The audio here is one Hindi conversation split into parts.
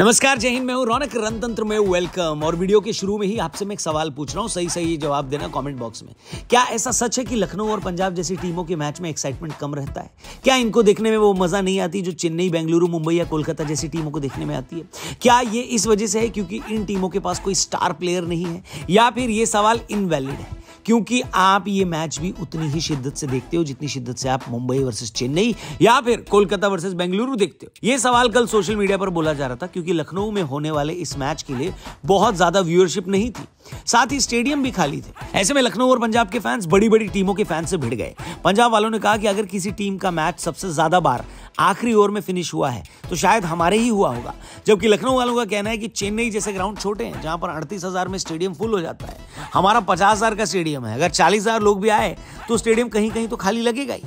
नमस्कार जय हिंद मैं हूँ रौनक रणतंत्र में वेलकम और वीडियो के शुरू में ही आपसे मैं एक सवाल पूछ रहा हूँ सही सही जवाब देना कमेंट बॉक्स में क्या ऐसा सच है कि लखनऊ और पंजाब जैसी टीमों के मैच में एक्साइटमेंट कम रहता है क्या इनको देखने में वो मजा नहीं आती जो चेन्नई बेंगलुरु मुंबई या कोलकाता जैसी टीमों को देखने में आती है क्या ये इस वजह से है क्योंकि इन टीमों के पास कोई स्टार प्लेयर नहीं है या फिर ये सवाल इनवैलिड है क्योंकि आप ये मैच भी उतनी ही शिद्दत से देखते हो जितनी शिद्दत से आप मुंबई वर्सेस चेन्नई या फिर कोलकाता वर्सेस बेंगलुरु देखते हो ये सवाल कल सोशल मीडिया पर बोला जा रहा था क्योंकि लखनऊ में होने वाले इस मैच के लिए बहुत ज्यादा व्यूअरशिप नहीं थी साथ ही स्टेडियम भी खाली थे ऐसे में लखनऊ और पंजाब के फैंस बड़ी बड़ी टीमों के फैंस से भिड़ गए पंजाब वालों ने कहा कि अगर किसी टीम का मैच सबसे ज्यादा बार आखिरी ओवर में फिनिश हुआ है तो शायद हमारे ही हुआ होगा जबकि लखनऊ वालों का कहना है कि चेन्नई जैसे ग्राउंड छोटे हैं जहां पर अड़तीस हजार में स्टेडियम फुल हो जाता है हमारा पचास हजार का स्टेडियम स्टेडियम है अगर चालीस हजार लोग भी आए तो स्टेडियम कहीं कहीं तो खाली लगेगा ही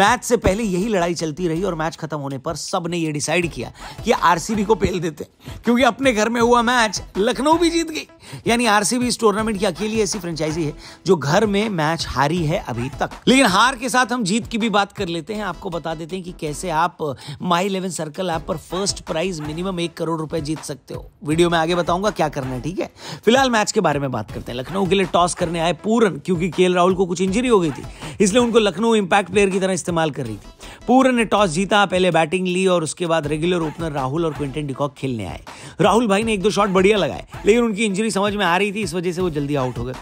मैच से पहले यही लड़ाई चलती रही और मैच खत्म होने पर सब ने यह डिसाइड किया कि आरसीबी को पेल देते क्योंकि अपने घर में हुआ मैच लखनऊ भी जीत गई यानी आरसीबी इस टूर्नामेंट की अकेली ऐसी फ्रेंचाइजी है जो घर में मैच हारी है अभी तक लेकिन हार के साथ हम जीत की भी बात कर लेते हैं आपको बता देते हैं कि कैसे आप माई इलेवन सर्कल ऐप पर फर्स्ट प्राइज मिनिमम एक करोड़ रुपए जीत सकते हो वीडियो में आगे बताऊंगा क्या करना है ठीक है फिलहाल मैच के बारे में बात करते हैं लखनऊ के लिए टॉस करने आए पूरन क्योंकि के राहुल को कुछ इंजरी हो गई थी इसलिए उनको लखनऊ इंपैक्ट प्लेयर की तरह इस्तेमाल कर रही थी पूरन ने टॉस जीता पहले बैटिंग ली और उसके बाद रेगुलर ओपनर राहुल और क्विंटन डिकॉक खेलने आए राहुल भाई ने एक दो शॉट बढ़िया लगाए लेकिन उनकी इंजरी समझ में आ रही थी इस वजह से वो जल्दी आउट हो गए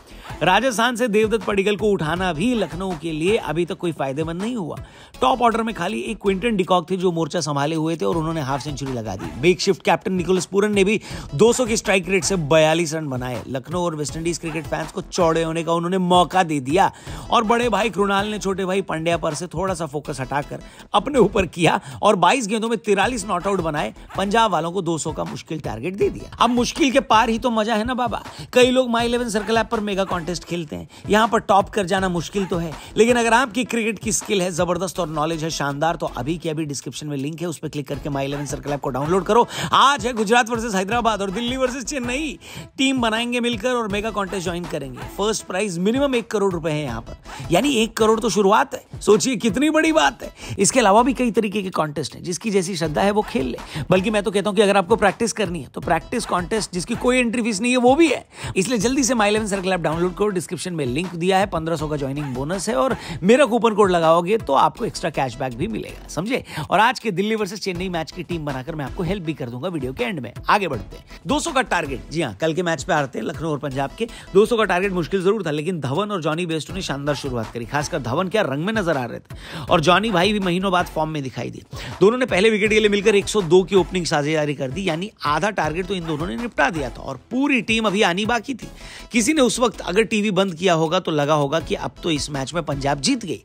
राजस्थान से देवदत्त पडिकल को उठाना भी लखनऊ के लिए अभी तक कोई फायदेमंद नहीं हुआ टॉप ऑर्डर में खाली एक क्विंटन डिकॉक थे जो मोर्चा संभाले हुए थे और उन्होंने हाफ सेंचुरी लगा दी बेग शिफ्ट कैप्टन निकोलस पूरन ने भी 200 की स्ट्राइक रेट से 42 रन बनाए लखनऊ और वेस्टइंडीज क्रिकेट फैंस को चौड़े होने का उन्होंने मौका दे दिया और बड़े भाई कृणाल ने छोटे भाई पंड्या पर से थोड़ा सा फोकस हटाकर अपने ऊपर किया और 22 गेंदों में तिरालीस नॉट आउट बनाए पंजाब वालों को 200 का मुश्किल टारगेट दे दिया अब मुश्किल के पार ही तो मजा है ना बाबा कई लोग माई इलेवन सर्कल ऐप पर मेगा कॉन्टेस्ट खेलते हैं यहाँ पर टॉप कर जाना मुश्किल तो है लेकिन अगर आपकी क्रिकेट की स्किल है जबरदस्त और नॉलेज है शानदार तो अभी की अभी डिस्क्रिप्शन में लिंक है उस पर क्लिक करके माई इलेवन सर्कल ऐप को डाउनलोड करो आज है गुजरात वर्सेज हैदराबाद और दिल्ली वर्सेज चेन्नई टीम बनाएंगे मिलकर और मेगा कॉन्टेस्ट ज्वाइन करेंगे फर्स्ट प्राइज मिनिमम एक करोड़ रुपए है यहाँ पर यानी एक करोड़ तो शुरुआत है सोचिए कितनी बड़ी बात है इसके अलावा भी कई तरीके के कॉन्टेस्ट हैं जिसकी जैसी श्रद्धा है वो खेल ले बल्कि मैं तो कहता हूँ कि अगर आपको प्रैक्टिस करनी है तो प्रैक्टिस कॉन्टेस्ट जिसकी कोई एंट्री फीस नहीं है वो भी है इसलिए जल्दी से My Eleven Circle app download करो डिस्क्रिप्शन में लिंक दिया है पंद्रह का ज्वाइनिंग बोनस है और मेरा कूपन कोड लगाओगे तो आपको एक्स्ट्रा कैशबैक भी मिलेगा समझे और आज के दिल्ली वर्सेज चेन्नई मैच की टीम बनाकर मैं आपको हेल्प भी कर दूंगा वीडियो के एंड में आगे बढ़ते हैं 200 का टारगेट जी हाँ कल के मैच पे हारते हैं लखनऊ और पंजाब के दो का टारगेट मुश्किल जरूर था लेकिन धवन और जॉनी बेस्टो ने शानदार शुरुआत करी खासकर धवन क्या रंग में नजर आ रहे थे और जॉनी भाई भी महीनों बाद फॉर्म में दिखाई दी दोनों ने पहले विकेट के लिए मिलकर 102 की ओपनिंग साझेदारी कर दी यानी आधा टारगेट तो इन दोनों ने निपटा दिया था और पूरी टीम अभी आनी बाकी थी किसी ने उस वक्त अगर टीवी बंद किया होगा तो लगा होगा कि अब तो इस मैच में पंजाब जीत गई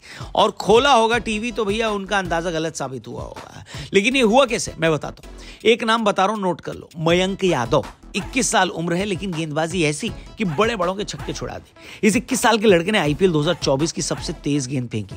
और खोला होगा टीवी तो भैया उनका अंदाजा गलत साबित हुआ होगा लेकिन ये हुआ कैसे मैं बताता हूँ एक नाम बता रहा हूँ नोट कर लो मयंक यादव इक्कीस साल उम्र है लेकिन गेंदबाजी ऐसी कि बड़े बड़ों के छक्के छुड़ा दे इस इक्कीस साल के लड़के ने आईपीएल 2024 की सबसे तेज गेंद फेंकी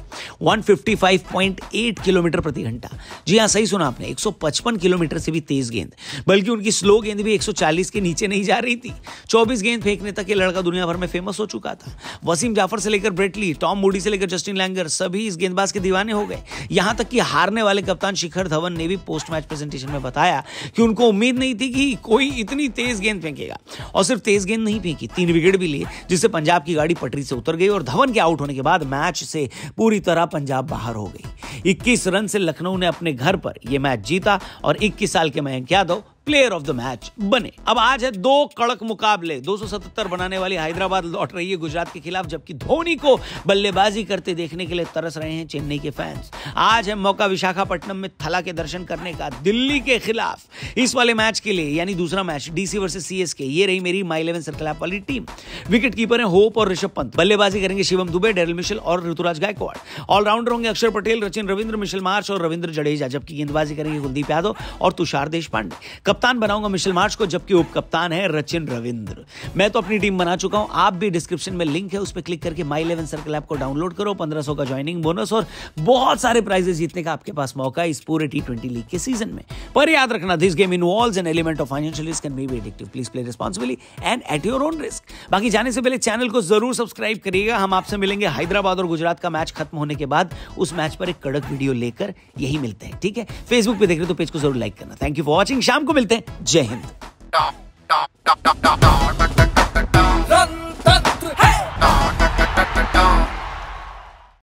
155.8 किलोमीटर प्रति घंटा जी हाँ सही सुना आपने 155 किलोमीटर से भी तेज गेंद बल्कि उनकी स्लो गेंद भी 140 के नीचे नहीं जा रही थी 24 गेंद फेंकने तक ये लड़का दुनिया भर में फेमस हो चुका था वसीम जाफर से लेकर ब्रेटली टॉम मूडी से लेकर जस्टिन लैंगर सभी इस गेंदबाज के दीवाने हो गए यहां तक कि हारने वाले कप्तान शिखर धवन ने भी पोस्ट मैच प्रेजेंटेशन में बताया कि उनको उम्मीद नहीं थी कि कोई इतनी तेज तेज गेंद फेंकेगा और सिर्फ तेज गेंद नहीं फेंकी तीन विकेट भी लिए जिससे पंजाब की गाड़ी पटरी से उतर गई और धवन के आउट होने के बाद मैच से पूरी तरह पंजाब बाहर हो गई 21 रन से लखनऊ ने अपने घर पर यह मैच जीता और 21 साल के Mayank Yadav player of the match बने अब आज है दो कड़क मुकाबले 277 बनाने वाली हैदराबाद लौट रही है गुजरात के खिलाफ जबकि धोनी को बल्लेबाजी करते देखने के लिए तरस रहे हैं चेन्नई के फैंस आज है मौका विशाखापट्टनम में थला के दर्शन करने का दिल्ली के खिलाफ इस वाले मैच के लिए यानी दूसरा match DC versus versus CSK ये रही मेरी माई इलेवन सर्कल खिलाफ वाली टीम विकेट कीपर है होप और ऋषभ पंत बल्लेबाजी करेंगे शिवम दुबे डेरल मिशेल और ऋतुराज गायकवाड़ ऑलराउंडर होंगे अक्षर पटेल रचिन रविंद्र मिशेल मार्च और रविंद्र जडेजा जबकि गेंदबाजी करेंगे कुलदीप यादव और तुषार देश पांडे कप्तान बनाऊंगा मिशेल मार्च को जबकि उप कप्तान है रचिन रविंद्र मैं तो अपनी टीम बना चुका हूं आप भी डिस्क्रिप्शन में लिंक है उस पर क्लिक करके माई इलेवन सर्कल ऐप को डाउनलोड करो पंद्रह का ज्वाइनिंग बोनस और बहुत सारे प्राइजेस जीतने का आपके पास मौका है इस पूरे टी ट्वेंटी लीग के सीजन में पर याद रखना this game involve an element of financial risk can be addictive please play responsibly and at your own risk बाकी जाने से पहले चैनल को जरूर सब्सक्राइब करिएगा हम आपसे मिलेंगे हैदराबाद और गुजरात का मैच खत्म होने के बाद उस मैच पर एक कड़क वीडियो लेकर यही मिलते हैं ठीक है फेसबुक पे देख रहे हो तो पेज को जरूर लाइक करना थैंक यू फॉर वॉचिंग शाम को मिलते मिलते हैं जय हिंद